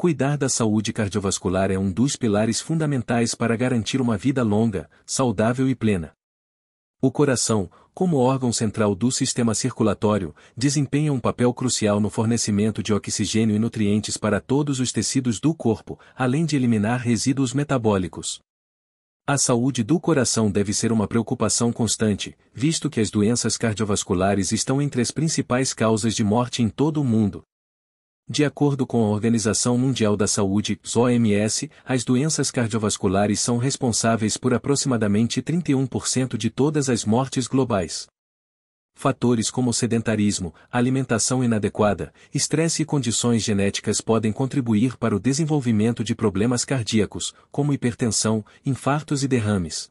Cuidar da saúde cardiovascular é um dos pilares fundamentais para garantir uma vida longa, saudável e plena. O coração, como órgão central do sistema circulatório, desempenha um papel crucial no fornecimento de oxigênio e nutrientes para todos os tecidos do corpo, além de eliminar resíduos metabólicos. A saúde do coração deve ser uma preocupação constante, visto que as doenças cardiovasculares estão entre as principais causas de morte em todo o mundo, de acordo com a Organização Mundial da Saúde, OMS, as doenças cardiovasculares são responsáveis por aproximadamente 31% de todas as mortes globais. Fatores como sedentarismo, alimentação inadequada, estresse e condições genéticas podem contribuir para o desenvolvimento de problemas cardíacos, como hipertensão, infartos e derrames.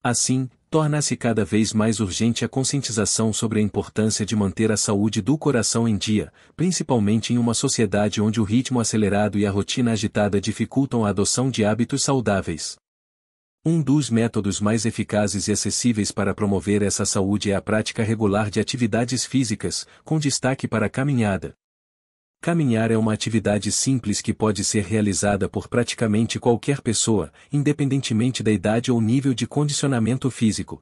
Assim, torna-se cada vez mais urgente a conscientização sobre a importância de manter a saúde do coração em dia, principalmente em uma sociedade onde o ritmo acelerado e a rotina agitada dificultam a adoção de hábitos saudáveis. Um dos métodos mais eficazes e acessíveis para promover essa saúde é a prática regular de atividades físicas, com destaque para a caminhada, Caminhar é uma atividade simples que pode ser realizada por praticamente qualquer pessoa, independentemente da idade ou nível de condicionamento físico.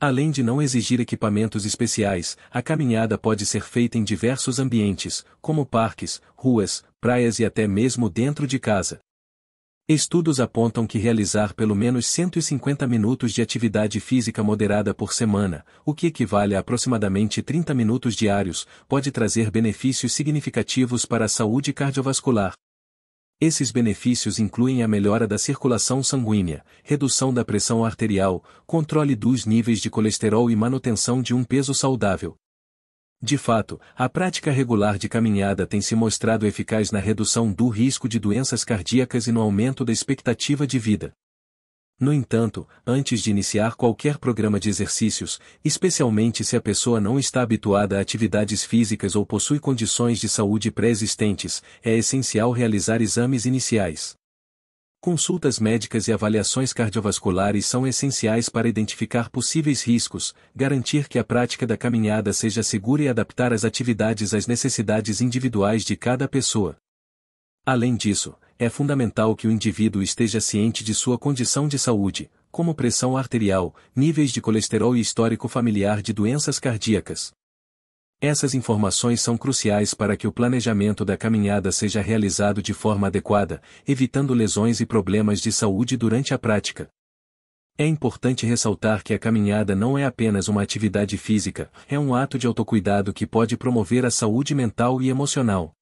Além de não exigir equipamentos especiais, a caminhada pode ser feita em diversos ambientes, como parques, ruas, praias e até mesmo dentro de casa. Estudos apontam que realizar pelo menos 150 minutos de atividade física moderada por semana, o que equivale a aproximadamente 30 minutos diários, pode trazer benefícios significativos para a saúde cardiovascular. Esses benefícios incluem a melhora da circulação sanguínea, redução da pressão arterial, controle dos níveis de colesterol e manutenção de um peso saudável. De fato, a prática regular de caminhada tem se mostrado eficaz na redução do risco de doenças cardíacas e no aumento da expectativa de vida. No entanto, antes de iniciar qualquer programa de exercícios, especialmente se a pessoa não está habituada a atividades físicas ou possui condições de saúde pré-existentes, é essencial realizar exames iniciais. Consultas médicas e avaliações cardiovasculares são essenciais para identificar possíveis riscos, garantir que a prática da caminhada seja segura e adaptar as atividades às necessidades individuais de cada pessoa. Além disso, é fundamental que o indivíduo esteja ciente de sua condição de saúde, como pressão arterial, níveis de colesterol e histórico familiar de doenças cardíacas. Essas informações são cruciais para que o planejamento da caminhada seja realizado de forma adequada, evitando lesões e problemas de saúde durante a prática. É importante ressaltar que a caminhada não é apenas uma atividade física, é um ato de autocuidado que pode promover a saúde mental e emocional.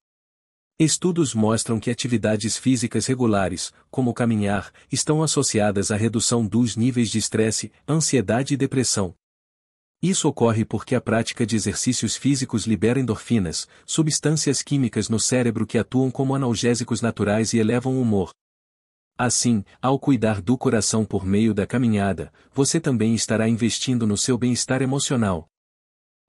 Estudos mostram que atividades físicas regulares, como caminhar, estão associadas à redução dos níveis de estresse, ansiedade e depressão, isso ocorre porque a prática de exercícios físicos libera endorfinas, substâncias químicas no cérebro que atuam como analgésicos naturais e elevam o humor. Assim, ao cuidar do coração por meio da caminhada, você também estará investindo no seu bem-estar emocional.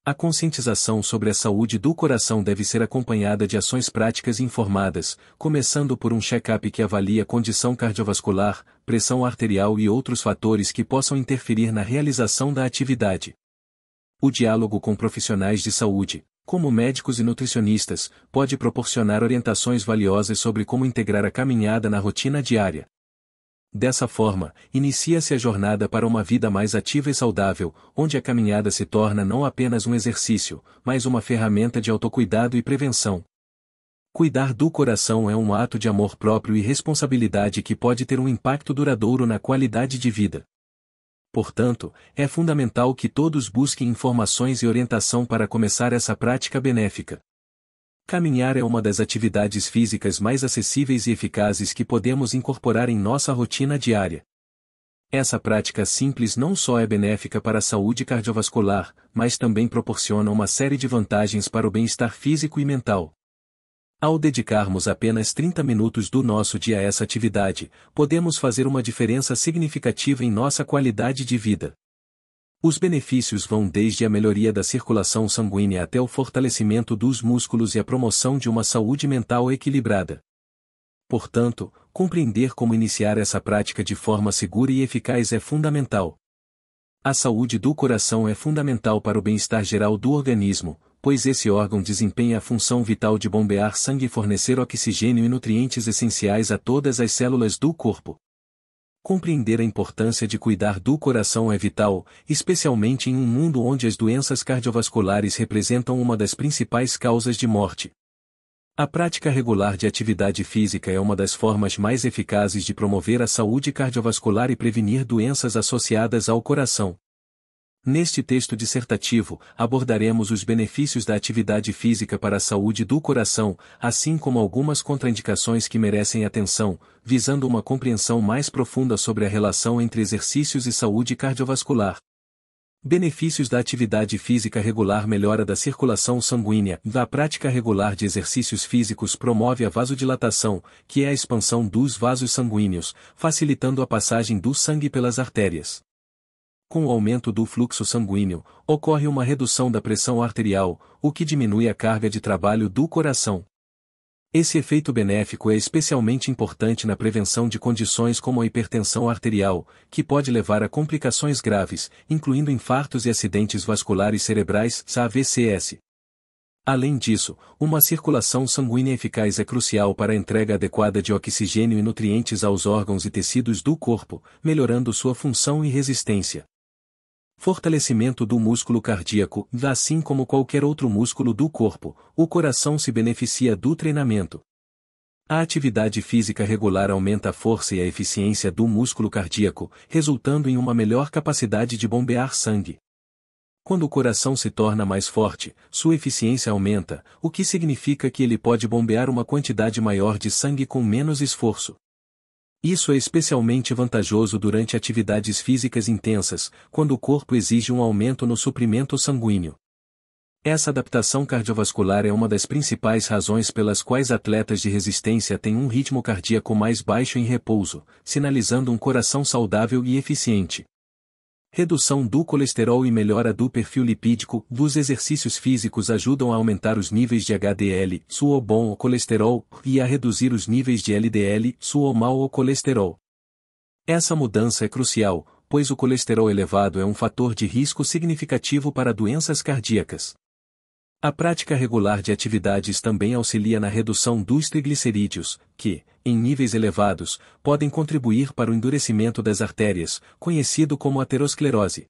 A conscientização sobre a saúde do coração deve ser acompanhada de ações práticas informadas, começando por um check-up que avalie a condição cardiovascular, pressão arterial e outros fatores que possam interferir na realização da atividade. O diálogo com profissionais de saúde, como médicos e nutricionistas, pode proporcionar orientações valiosas sobre como integrar a caminhada na rotina diária. Dessa forma, inicia-se a jornada para uma vida mais ativa e saudável, onde a caminhada se torna não apenas um exercício, mas uma ferramenta de autocuidado e prevenção. Cuidar do coração é um ato de amor próprio e responsabilidade que pode ter um impacto duradouro na qualidade de vida portanto, é fundamental que todos busquem informações e orientação para começar essa prática benéfica. Caminhar é uma das atividades físicas mais acessíveis e eficazes que podemos incorporar em nossa rotina diária. Essa prática simples não só é benéfica para a saúde cardiovascular, mas também proporciona uma série de vantagens para o bem-estar físico e mental. Ao dedicarmos apenas 30 minutos do nosso dia a essa atividade, podemos fazer uma diferença significativa em nossa qualidade de vida. Os benefícios vão desde a melhoria da circulação sanguínea até o fortalecimento dos músculos e a promoção de uma saúde mental equilibrada. Portanto, compreender como iniciar essa prática de forma segura e eficaz é fundamental. A saúde do coração é fundamental para o bem-estar geral do organismo, pois esse órgão desempenha a função vital de bombear sangue e fornecer oxigênio e nutrientes essenciais a todas as células do corpo. Compreender a importância de cuidar do coração é vital, especialmente em um mundo onde as doenças cardiovasculares representam uma das principais causas de morte. A prática regular de atividade física é uma das formas mais eficazes de promover a saúde cardiovascular e prevenir doenças associadas ao coração. Neste texto dissertativo, abordaremos os benefícios da atividade física para a saúde do coração, assim como algumas contraindicações que merecem atenção, visando uma compreensão mais profunda sobre a relação entre exercícios e saúde cardiovascular. Benefícios da atividade física regular melhora da circulação sanguínea. Da prática regular de exercícios físicos promove a vasodilatação, que é a expansão dos vasos sanguíneos, facilitando a passagem do sangue pelas artérias com o aumento do fluxo sanguíneo, ocorre uma redução da pressão arterial, o que diminui a carga de trabalho do coração. Esse efeito benéfico é especialmente importante na prevenção de condições como a hipertensão arterial, que pode levar a complicações graves, incluindo infartos e acidentes vasculares cerebrais AVCS. Além disso, uma circulação sanguínea eficaz é crucial para a entrega adequada de oxigênio e nutrientes aos órgãos e tecidos do corpo, melhorando sua função e resistência fortalecimento do músculo cardíaco, assim como qualquer outro músculo do corpo, o coração se beneficia do treinamento. A atividade física regular aumenta a força e a eficiência do músculo cardíaco, resultando em uma melhor capacidade de bombear sangue. Quando o coração se torna mais forte, sua eficiência aumenta, o que significa que ele pode bombear uma quantidade maior de sangue com menos esforço. Isso é especialmente vantajoso durante atividades físicas intensas, quando o corpo exige um aumento no suprimento sanguíneo. Essa adaptação cardiovascular é uma das principais razões pelas quais atletas de resistência têm um ritmo cardíaco mais baixo em repouso, sinalizando um coração saudável e eficiente. Redução do colesterol e melhora do perfil lipídico dos exercícios físicos ajudam a aumentar os níveis de HDL, suo bom colesterol, e a reduzir os níveis de LDL, suo mal colesterol. Essa mudança é crucial, pois o colesterol elevado é um fator de risco significativo para doenças cardíacas. A prática regular de atividades também auxilia na redução dos triglicerídeos, que, em níveis elevados, podem contribuir para o endurecimento das artérias, conhecido como aterosclerose.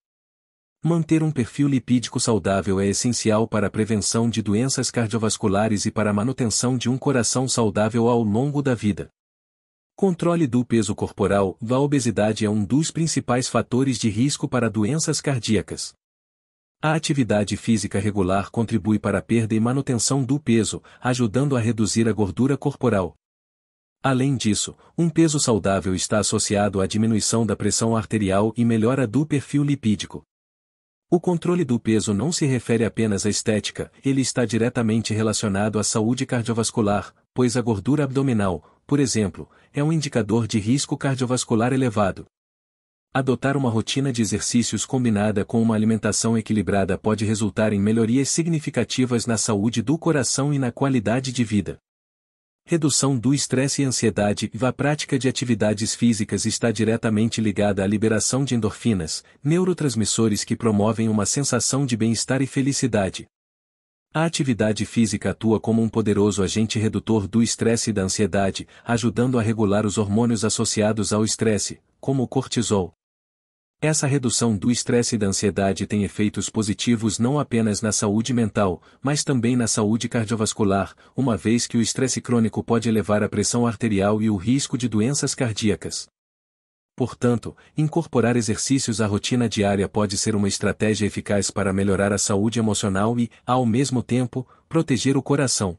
Manter um perfil lipídico saudável é essencial para a prevenção de doenças cardiovasculares e para a manutenção de um coração saudável ao longo da vida. Controle do peso corporal. da obesidade é um dos principais fatores de risco para doenças cardíacas. A atividade física regular contribui para a perda e manutenção do peso, ajudando a reduzir a gordura corporal. Além disso, um peso saudável está associado à diminuição da pressão arterial e melhora do perfil lipídico. O controle do peso não se refere apenas à estética, ele está diretamente relacionado à saúde cardiovascular, pois a gordura abdominal, por exemplo, é um indicador de risco cardiovascular elevado. Adotar uma rotina de exercícios combinada com uma alimentação equilibrada pode resultar em melhorias significativas na saúde do coração e na qualidade de vida. Redução do estresse e ansiedade A prática de atividades físicas está diretamente ligada à liberação de endorfinas, neurotransmissores que promovem uma sensação de bem-estar e felicidade. A atividade física atua como um poderoso agente redutor do estresse e da ansiedade, ajudando a regular os hormônios associados ao estresse, como o cortisol, essa redução do estresse e da ansiedade tem efeitos positivos não apenas na saúde mental, mas também na saúde cardiovascular, uma vez que o estresse crônico pode elevar a pressão arterial e o risco de doenças cardíacas. Portanto, incorporar exercícios à rotina diária pode ser uma estratégia eficaz para melhorar a saúde emocional e, ao mesmo tempo, proteger o coração.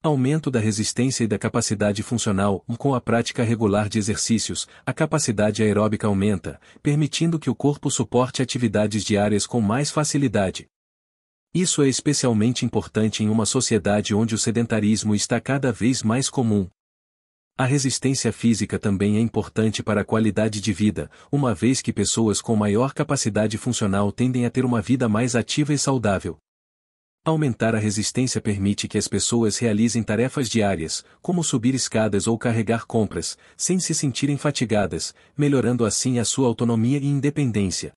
Aumento da resistência e da capacidade funcional. Com a prática regular de exercícios, a capacidade aeróbica aumenta, permitindo que o corpo suporte atividades diárias com mais facilidade. Isso é especialmente importante em uma sociedade onde o sedentarismo está cada vez mais comum. A resistência física também é importante para a qualidade de vida, uma vez que pessoas com maior capacidade funcional tendem a ter uma vida mais ativa e saudável. Aumentar a resistência permite que as pessoas realizem tarefas diárias, como subir escadas ou carregar compras, sem se sentirem fatigadas, melhorando assim a sua autonomia e independência.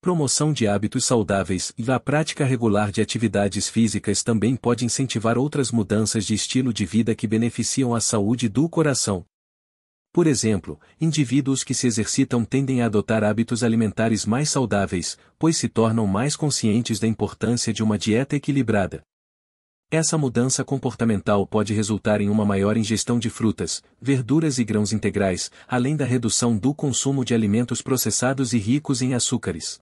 Promoção de hábitos saudáveis e a prática regular de atividades físicas também pode incentivar outras mudanças de estilo de vida que beneficiam a saúde do coração, por exemplo, indivíduos que se exercitam tendem a adotar hábitos alimentares mais saudáveis, pois se tornam mais conscientes da importância de uma dieta equilibrada. Essa mudança comportamental pode resultar em uma maior ingestão de frutas, verduras e grãos integrais, além da redução do consumo de alimentos processados e ricos em açúcares.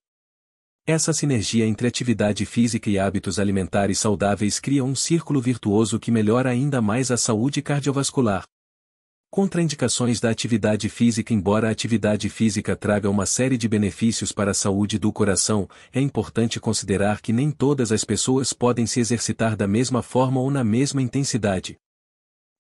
Essa sinergia entre atividade física e hábitos alimentares saudáveis cria um círculo virtuoso que melhora ainda mais a saúde cardiovascular, Contraindicações da atividade física Embora a atividade física traga uma série de benefícios para a saúde do coração, é importante considerar que nem todas as pessoas podem se exercitar da mesma forma ou na mesma intensidade.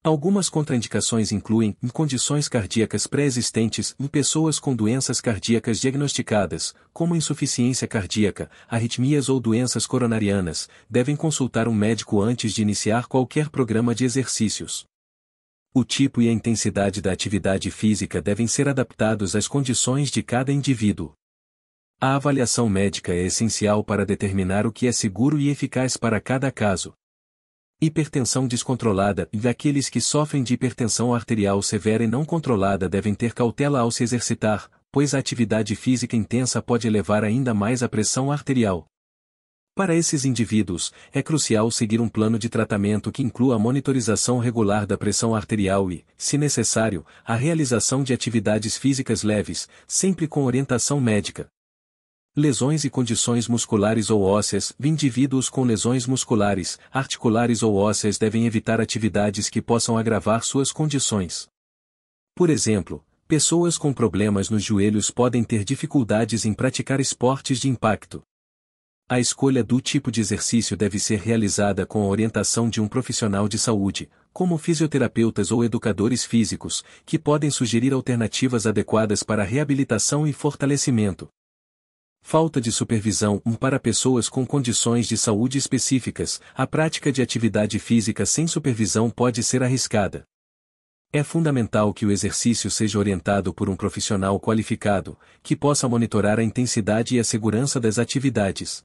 Algumas contraindicações incluem em condições cardíacas pré-existentes em pessoas com doenças cardíacas diagnosticadas, como insuficiência cardíaca, arritmias ou doenças coronarianas, devem consultar um médico antes de iniciar qualquer programa de exercícios o tipo e a intensidade da atividade física devem ser adaptados às condições de cada indivíduo. A avaliação médica é essencial para determinar o que é seguro e eficaz para cada caso. Hipertensão descontrolada e aqueles que sofrem de hipertensão arterial severa e não controlada devem ter cautela ao se exercitar, pois a atividade física intensa pode elevar ainda mais a pressão arterial. Para esses indivíduos, é crucial seguir um plano de tratamento que inclua a monitorização regular da pressão arterial e, se necessário, a realização de atividades físicas leves, sempre com orientação médica. Lesões e condições musculares ou ósseas. Indivíduos com lesões musculares, articulares ou ósseas devem evitar atividades que possam agravar suas condições. Por exemplo, pessoas com problemas nos joelhos podem ter dificuldades em praticar esportes de impacto. A escolha do tipo de exercício deve ser realizada com a orientação de um profissional de saúde, como fisioterapeutas ou educadores físicos, que podem sugerir alternativas adequadas para reabilitação e fortalecimento. Falta de supervisão um para pessoas com condições de saúde específicas, a prática de atividade física sem supervisão pode ser arriscada. É fundamental que o exercício seja orientado por um profissional qualificado, que possa monitorar a intensidade e a segurança das atividades.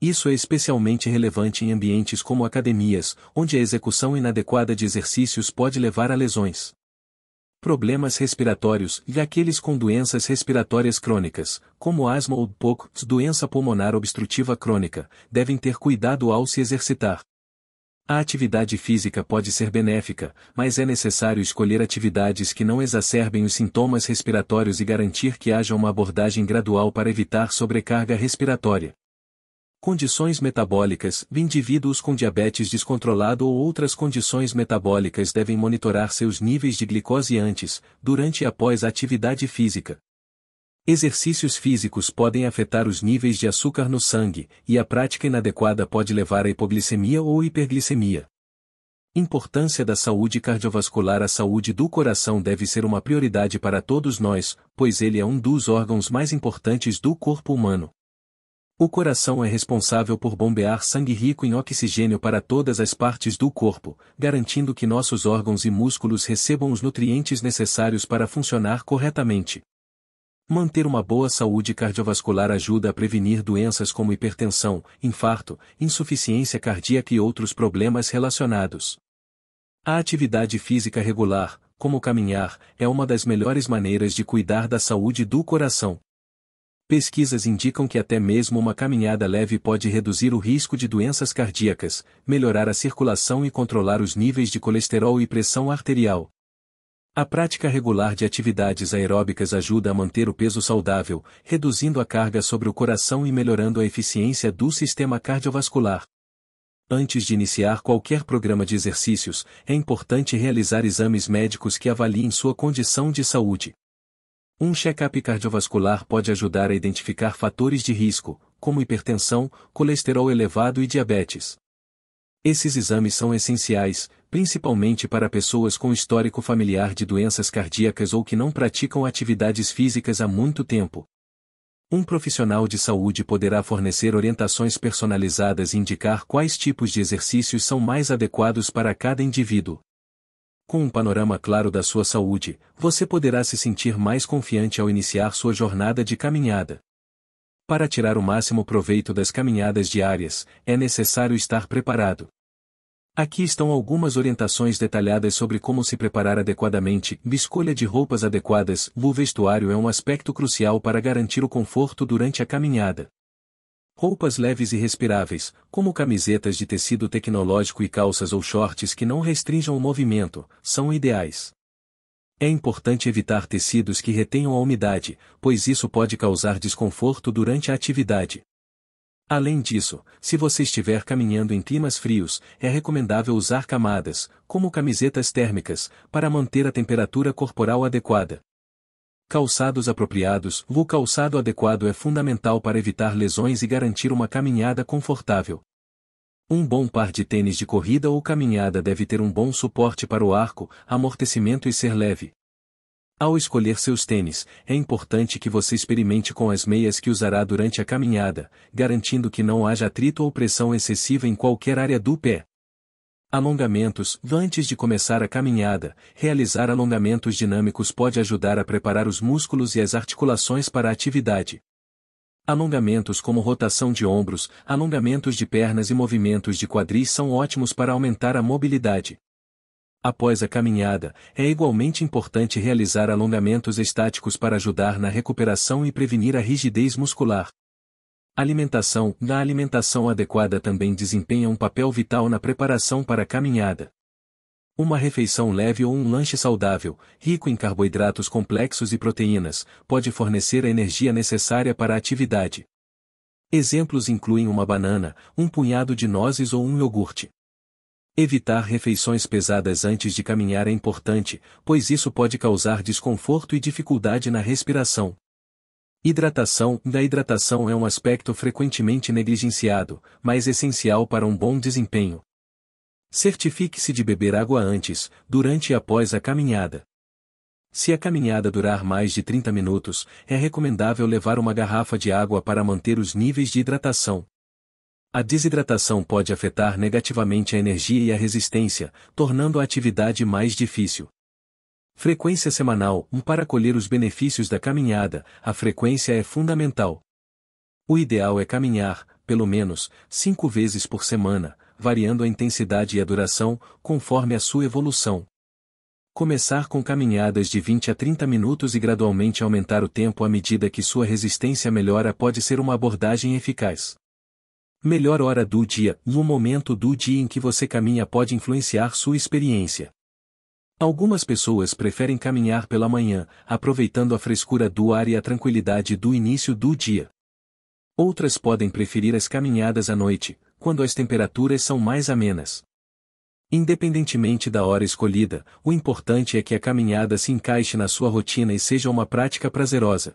Isso é especialmente relevante em ambientes como academias, onde a execução inadequada de exercícios pode levar a lesões. Problemas respiratórios e aqueles com doenças respiratórias crônicas, como asma ou POC, doença pulmonar obstrutiva crônica, devem ter cuidado ao se exercitar. A atividade física pode ser benéfica, mas é necessário escolher atividades que não exacerbem os sintomas respiratórios e garantir que haja uma abordagem gradual para evitar sobrecarga respiratória. Condições metabólicas: Indivíduos com diabetes descontrolado ou outras condições metabólicas devem monitorar seus níveis de glicose antes, durante e após a atividade física. Exercícios físicos podem afetar os níveis de açúcar no sangue, e a prática inadequada pode levar a hipoglicemia ou hiperglicemia. Importância da saúde cardiovascular A saúde do coração deve ser uma prioridade para todos nós, pois ele é um dos órgãos mais importantes do corpo humano. O coração é responsável por bombear sangue rico em oxigênio para todas as partes do corpo, garantindo que nossos órgãos e músculos recebam os nutrientes necessários para funcionar corretamente. Manter uma boa saúde cardiovascular ajuda a prevenir doenças como hipertensão, infarto, insuficiência cardíaca e outros problemas relacionados. A atividade física regular, como caminhar, é uma das melhores maneiras de cuidar da saúde do coração pesquisas indicam que até mesmo uma caminhada leve pode reduzir o risco de doenças cardíacas, melhorar a circulação e controlar os níveis de colesterol e pressão arterial. A prática regular de atividades aeróbicas ajuda a manter o peso saudável, reduzindo a carga sobre o coração e melhorando a eficiência do sistema cardiovascular. Antes de iniciar qualquer programa de exercícios, é importante realizar exames médicos que avaliem sua condição de saúde. Um check-up cardiovascular pode ajudar a identificar fatores de risco, como hipertensão, colesterol elevado e diabetes. Esses exames são essenciais, principalmente para pessoas com histórico familiar de doenças cardíacas ou que não praticam atividades físicas há muito tempo. Um profissional de saúde poderá fornecer orientações personalizadas e indicar quais tipos de exercícios são mais adequados para cada indivíduo. Com um panorama claro da sua saúde, você poderá se sentir mais confiante ao iniciar sua jornada de caminhada. Para tirar o máximo proveito das caminhadas diárias, é necessário estar preparado. Aqui estão algumas orientações detalhadas sobre como se preparar adequadamente. Escolha de roupas adequadas. O vestuário é um aspecto crucial para garantir o conforto durante a caminhada. Roupas leves e respiráveis, como camisetas de tecido tecnológico e calças ou shorts que não restringam o movimento, são ideais. É importante evitar tecidos que retenham a umidade, pois isso pode causar desconforto durante a atividade. Além disso, se você estiver caminhando em climas frios, é recomendável usar camadas, como camisetas térmicas, para manter a temperatura corporal adequada. Calçados apropriados, o calçado adequado é fundamental para evitar lesões e garantir uma caminhada confortável. Um bom par de tênis de corrida ou caminhada deve ter um bom suporte para o arco, amortecimento e ser leve. Ao escolher seus tênis, é importante que você experimente com as meias que usará durante a caminhada, garantindo que não haja atrito ou pressão excessiva em qualquer área do pé. Alongamentos. Antes de começar a caminhada, realizar alongamentos dinâmicos pode ajudar a preparar os músculos e as articulações para a atividade. Alongamentos como rotação de ombros, alongamentos de pernas e movimentos de quadris são ótimos para aumentar a mobilidade. Após a caminhada, é igualmente importante realizar alongamentos estáticos para ajudar na recuperação e prevenir a rigidez muscular. Alimentação Na alimentação adequada também desempenha um papel vital na preparação para a caminhada. Uma refeição leve ou um lanche saudável, rico em carboidratos complexos e proteínas, pode fornecer a energia necessária para a atividade. Exemplos incluem uma banana, um punhado de nozes ou um iogurte. Evitar refeições pesadas antes de caminhar é importante, pois isso pode causar desconforto e dificuldade na respiração. Hidratação Da hidratação é um aspecto frequentemente negligenciado, mas essencial para um bom desempenho. Certifique-se de beber água antes, durante e após a caminhada. Se a caminhada durar mais de 30 minutos, é recomendável levar uma garrafa de água para manter os níveis de hidratação. A desidratação pode afetar negativamente a energia e a resistência, tornando a atividade mais difícil. Frequência semanal 1 um Para colher os benefícios da caminhada, a frequência é fundamental. O ideal é caminhar, pelo menos, cinco vezes por semana, variando a intensidade e a duração, conforme a sua evolução. Começar com caminhadas de 20 a 30 minutos e gradualmente aumentar o tempo à medida que sua resistência melhora pode ser uma abordagem eficaz. Melhor hora do dia, no momento do dia em que você caminha pode influenciar sua experiência. Algumas pessoas preferem caminhar pela manhã, aproveitando a frescura do ar e a tranquilidade do início do dia. Outras podem preferir as caminhadas à noite, quando as temperaturas são mais amenas. Independentemente da hora escolhida, o importante é que a caminhada se encaixe na sua rotina e seja uma prática prazerosa.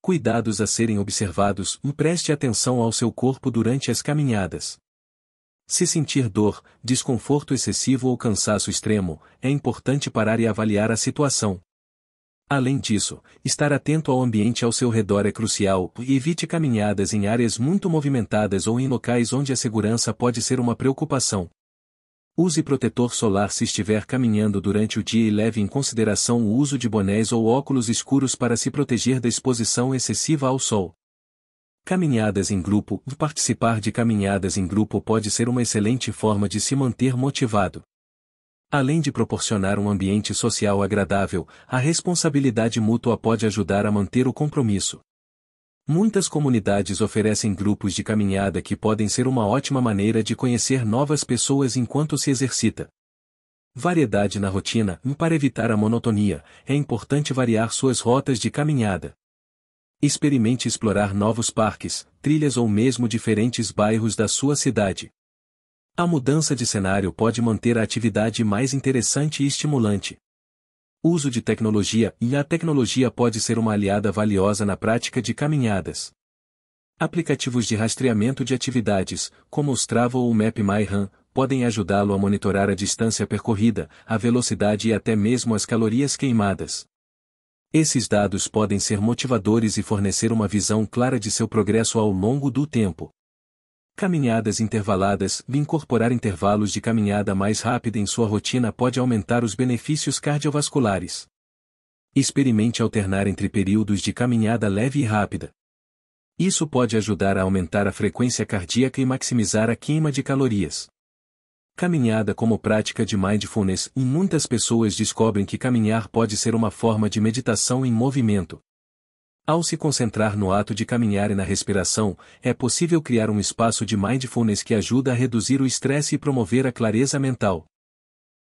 Cuidados a serem observados: preste atenção ao seu corpo durante as caminhadas. Se sentir dor, desconforto excessivo ou cansaço extremo, é importante parar e avaliar a situação. Além disso, estar atento ao ambiente ao seu redor é crucial e evite caminhadas em áreas muito movimentadas ou em locais onde a segurança pode ser uma preocupação. Use protetor solar se estiver caminhando durante o dia e leve em consideração o uso de bonés ou óculos escuros para se proteger da exposição excessiva ao sol. Caminhadas em grupo. Participar de caminhadas em grupo pode ser uma excelente forma de se manter motivado. Além de proporcionar um ambiente social agradável, a responsabilidade mútua pode ajudar a manter o compromisso. Muitas comunidades oferecem grupos de caminhada que podem ser uma ótima maneira de conhecer novas pessoas enquanto se exercita. Variedade na rotina. Para evitar a monotonia, é importante variar suas rotas de caminhada. Experimente explorar novos parques, trilhas ou mesmo diferentes bairros da sua cidade. A mudança de cenário pode manter a atividade mais interessante e estimulante. Uso de tecnologia e a tecnologia pode ser uma aliada valiosa na prática de caminhadas. Aplicativos de rastreamento de atividades, como o Strava ou o MapMyRun, podem ajudá-lo a monitorar a distância percorrida, a velocidade e até mesmo as calorias queimadas. Esses dados podem ser motivadores e fornecer uma visão clara de seu progresso ao longo do tempo. Caminhadas intervaladas, incorporar intervalos de caminhada mais rápida em sua rotina pode aumentar os benefícios cardiovasculares. Experimente alternar entre períodos de caminhada leve e rápida. Isso pode ajudar a aumentar a frequência cardíaca e maximizar a queima de calorias. Caminhada como prática de mindfulness e muitas pessoas descobrem que caminhar pode ser uma forma de meditação em movimento. Ao se concentrar no ato de caminhar e na respiração, é possível criar um espaço de mindfulness que ajuda a reduzir o estresse e promover a clareza mental.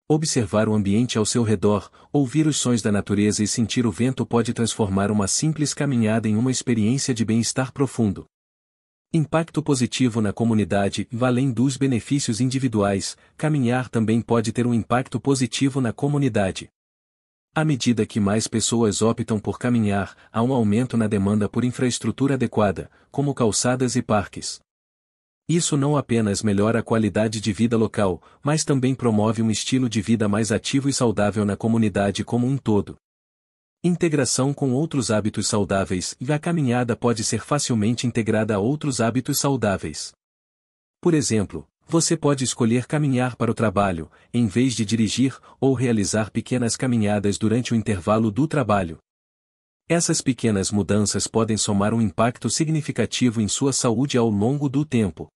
Observar o ambiente ao seu redor, ouvir os sons da natureza e sentir o vento pode transformar uma simples caminhada em uma experiência de bem-estar profundo. Impacto positivo na comunidade, além dos benefícios individuais, caminhar também pode ter um impacto positivo na comunidade. À medida que mais pessoas optam por caminhar, há um aumento na demanda por infraestrutura adequada, como calçadas e parques. Isso não apenas melhora a qualidade de vida local, mas também promove um estilo de vida mais ativo e saudável na comunidade como um todo. Integração com outros hábitos saudáveis e a caminhada pode ser facilmente integrada a outros hábitos saudáveis. Por exemplo, você pode escolher caminhar para o trabalho, em vez de dirigir ou realizar pequenas caminhadas durante o intervalo do trabalho. Essas pequenas mudanças podem somar um impacto significativo em sua saúde ao longo do tempo.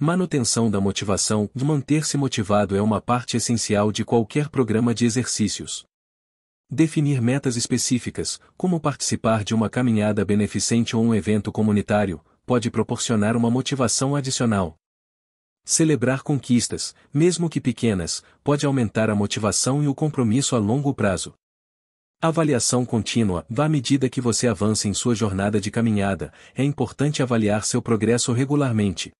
Manutenção da motivação Manter-se motivado é uma parte essencial de qualquer programa de exercícios. Definir metas específicas, como participar de uma caminhada beneficente ou um evento comunitário, pode proporcionar uma motivação adicional. Celebrar conquistas, mesmo que pequenas, pode aumentar a motivação e o compromisso a longo prazo. Avaliação contínua. À medida que você avança em sua jornada de caminhada, é importante avaliar seu progresso regularmente.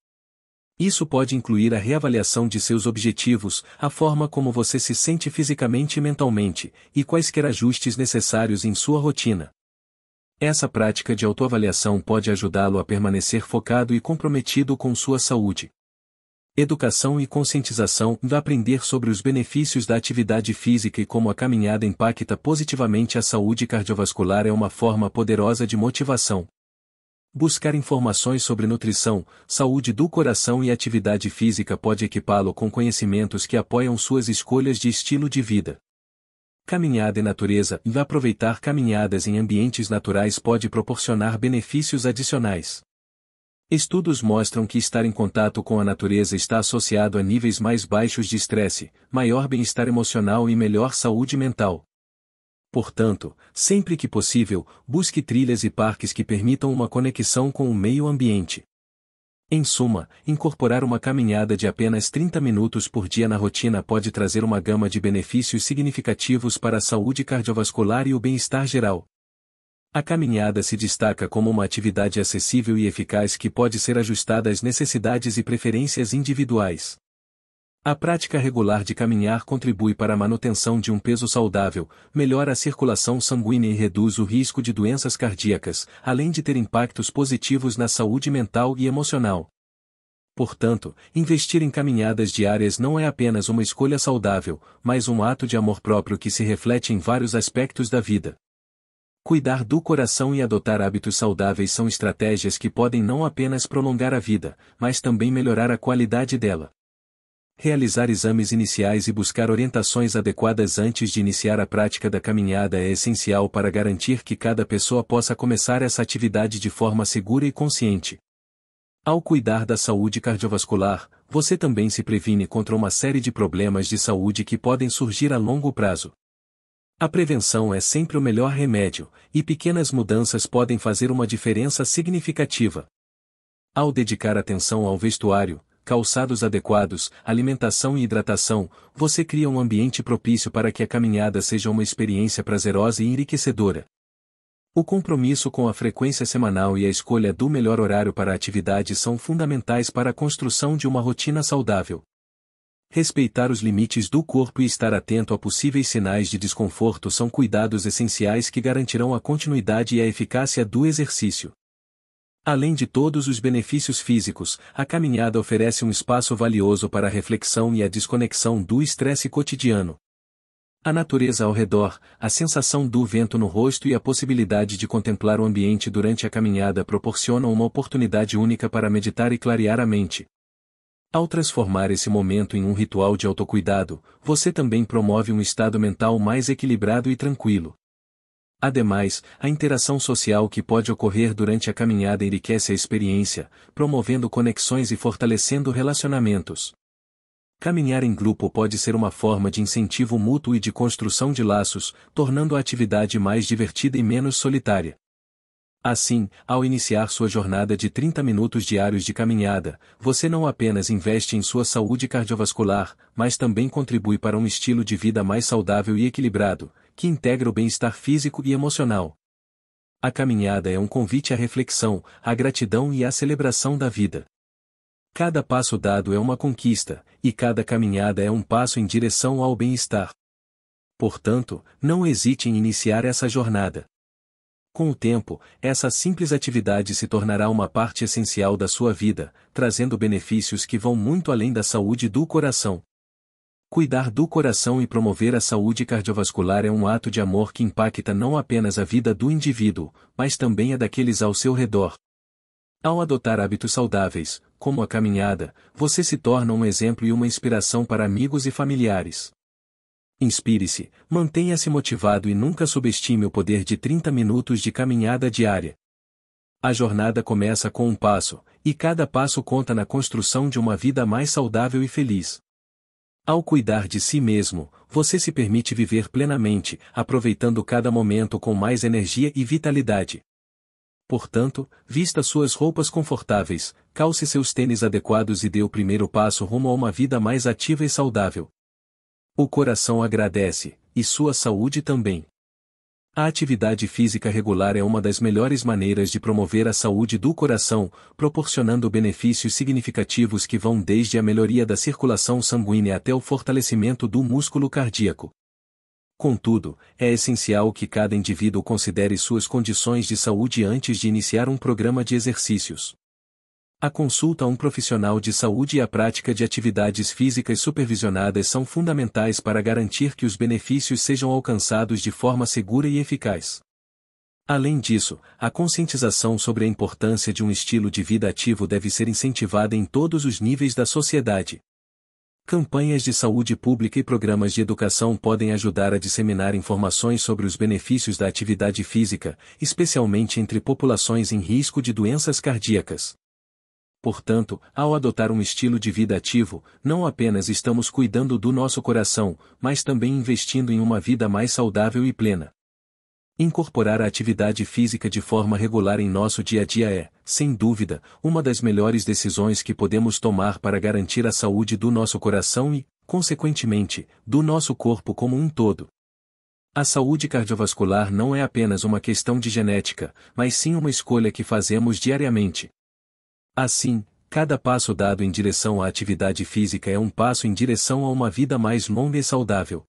Isso pode incluir a reavaliação de seus objetivos, a forma como você se sente fisicamente e mentalmente, e quaisquer ajustes necessários em sua rotina. Essa prática de autoavaliação pode ajudá-lo a permanecer focado e comprometido com sua saúde. Educação e conscientização vai aprender sobre os benefícios da atividade física e como a caminhada impacta positivamente a saúde cardiovascular é uma forma poderosa de motivação. Buscar informações sobre nutrição, saúde do coração e atividade física pode equipá-lo com conhecimentos que apoiam suas escolhas de estilo de vida. Caminhada e natureza e aproveitar caminhadas em ambientes naturais pode proporcionar benefícios adicionais. Estudos mostram que estar em contato com a natureza está associado a níveis mais baixos de estresse, maior bem-estar emocional e melhor saúde mental. Portanto, sempre que possível, busque trilhas e parques que permitam uma conexão com o meio ambiente. Em suma, incorporar uma caminhada de apenas 30 minutos por dia na rotina pode trazer uma gama de benefícios significativos para a saúde cardiovascular e o bem-estar geral. A caminhada se destaca como uma atividade acessível e eficaz que pode ser ajustada às necessidades e preferências individuais. A prática regular de caminhar contribui para a manutenção de um peso saudável, melhora a circulação sanguínea e reduz o risco de doenças cardíacas, além de ter impactos positivos na saúde mental e emocional. Portanto, investir em caminhadas diárias não é apenas uma escolha saudável, mas um ato de amor próprio que se reflete em vários aspectos da vida. Cuidar do coração e adotar hábitos saudáveis são estratégias que podem não apenas prolongar a vida, mas também melhorar a qualidade dela. Realizar exames iniciais e buscar orientações adequadas antes de iniciar a prática da caminhada é essencial para garantir que cada pessoa possa começar essa atividade de forma segura e consciente. Ao cuidar da saúde cardiovascular, você também se previne contra uma série de problemas de saúde que podem surgir a longo prazo. A prevenção é sempre o melhor remédio, e pequenas mudanças podem fazer uma diferença significativa. Ao dedicar atenção ao vestuário, calçados adequados, alimentação e hidratação, você cria um ambiente propício para que a caminhada seja uma experiência prazerosa e enriquecedora. O compromisso com a frequência semanal e a escolha do melhor horário para a atividade são fundamentais para a construção de uma rotina saudável. Respeitar os limites do corpo e estar atento a possíveis sinais de desconforto são cuidados essenciais que garantirão a continuidade e a eficácia do exercício. Além de todos os benefícios físicos, a caminhada oferece um espaço valioso para a reflexão e a desconexão do estresse cotidiano. A natureza ao redor, a sensação do vento no rosto e a possibilidade de contemplar o ambiente durante a caminhada proporcionam uma oportunidade única para meditar e clarear a mente. Ao transformar esse momento em um ritual de autocuidado, você também promove um estado mental mais equilibrado e tranquilo. Ademais, a interação social que pode ocorrer durante a caminhada enriquece a experiência, promovendo conexões e fortalecendo relacionamentos. Caminhar em grupo pode ser uma forma de incentivo mútuo e de construção de laços, tornando a atividade mais divertida e menos solitária. Assim, ao iniciar sua jornada de 30 minutos diários de caminhada, você não apenas investe em sua saúde cardiovascular, mas também contribui para um estilo de vida mais saudável e equilibrado, que integra o bem-estar físico e emocional. A caminhada é um convite à reflexão, à gratidão e à celebração da vida. Cada passo dado é uma conquista, e cada caminhada é um passo em direção ao bem-estar. Portanto, não hesite em iniciar essa jornada. Com o tempo, essa simples atividade se tornará uma parte essencial da sua vida, trazendo benefícios que vão muito além da saúde do coração. Cuidar do coração e promover a saúde cardiovascular é um ato de amor que impacta não apenas a vida do indivíduo, mas também a daqueles ao seu redor. Ao adotar hábitos saudáveis, como a caminhada, você se torna um exemplo e uma inspiração para amigos e familiares. Inspire-se, mantenha-se motivado e nunca subestime o poder de 30 minutos de caminhada diária. A jornada começa com um passo, e cada passo conta na construção de uma vida mais saudável e feliz. Ao cuidar de si mesmo, você se permite viver plenamente, aproveitando cada momento com mais energia e vitalidade. Portanto, vista suas roupas confortáveis, calce seus tênis adequados e dê o primeiro passo rumo a uma vida mais ativa e saudável. O coração agradece, e sua saúde também. A atividade física regular é uma das melhores maneiras de promover a saúde do coração, proporcionando benefícios significativos que vão desde a melhoria da circulação sanguínea até o fortalecimento do músculo cardíaco. Contudo, é essencial que cada indivíduo considere suas condições de saúde antes de iniciar um programa de exercícios. A consulta a um profissional de saúde e a prática de atividades físicas supervisionadas são fundamentais para garantir que os benefícios sejam alcançados de forma segura e eficaz. Além disso, a conscientização sobre a importância de um estilo de vida ativo deve ser incentivada em todos os níveis da sociedade. Campanhas de saúde pública e programas de educação podem ajudar a disseminar informações sobre os benefícios da atividade física, especialmente entre populações em risco de doenças cardíacas. Portanto, ao adotar um estilo de vida ativo, não apenas estamos cuidando do nosso coração, mas também investindo em uma vida mais saudável e plena. Incorporar a atividade física de forma regular em nosso dia a dia é, sem dúvida, uma das melhores decisões que podemos tomar para garantir a saúde do nosso coração e, consequentemente, do nosso corpo como um todo. A saúde cardiovascular não é apenas uma questão de genética, mas sim uma escolha que fazemos diariamente. Assim, cada passo dado em direção à atividade física é um passo em direção a uma vida mais longa e saudável,